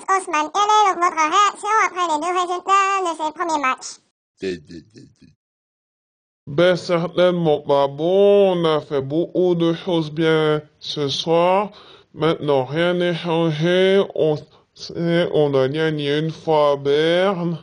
Ousmane, quelle est votre réaction après les deux résultats de ces premiers matchs ben certainement pas bon, on a fait beaucoup de choses bien ce soir. Maintenant rien n'est changé, on, on a gagné une fois à Berne.